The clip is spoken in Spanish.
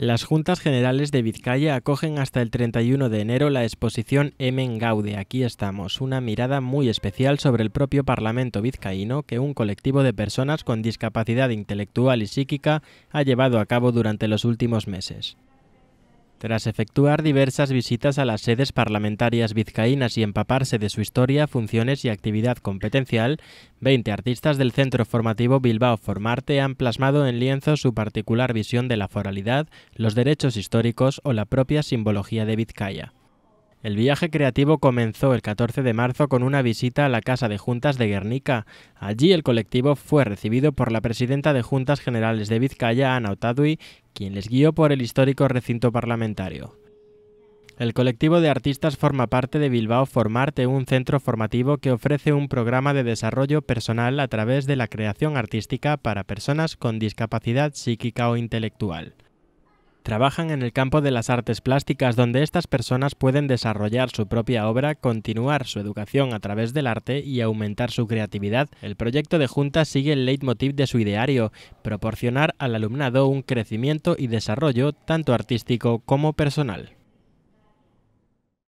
Las Juntas Generales de Vizcaya acogen hasta el 31 de enero la exposición Emen Gaude, aquí estamos, una mirada muy especial sobre el propio Parlamento vizcaíno que un colectivo de personas con discapacidad intelectual y psíquica ha llevado a cabo durante los últimos meses. Tras efectuar diversas visitas a las sedes parlamentarias vizcaínas y empaparse de su historia, funciones y actividad competencial, 20 artistas del Centro Formativo Bilbao Formarte han plasmado en lienzo su particular visión de la foralidad, los derechos históricos o la propia simbología de Vizcaya. El viaje creativo comenzó el 14 de marzo con una visita a la Casa de Juntas de Guernica. Allí el colectivo fue recibido por la presidenta de Juntas Generales de Vizcaya, Ana Otadui, quien les guió por el histórico recinto parlamentario. El colectivo de artistas forma parte de Bilbao Formarte, un centro formativo que ofrece un programa de desarrollo personal a través de la creación artística para personas con discapacidad psíquica o intelectual trabajan en el campo de las artes plásticas, donde estas personas pueden desarrollar su propia obra, continuar su educación a través del arte y aumentar su creatividad. El proyecto de Junta sigue el leitmotiv de su ideario, proporcionar al alumnado un crecimiento y desarrollo tanto artístico como personal.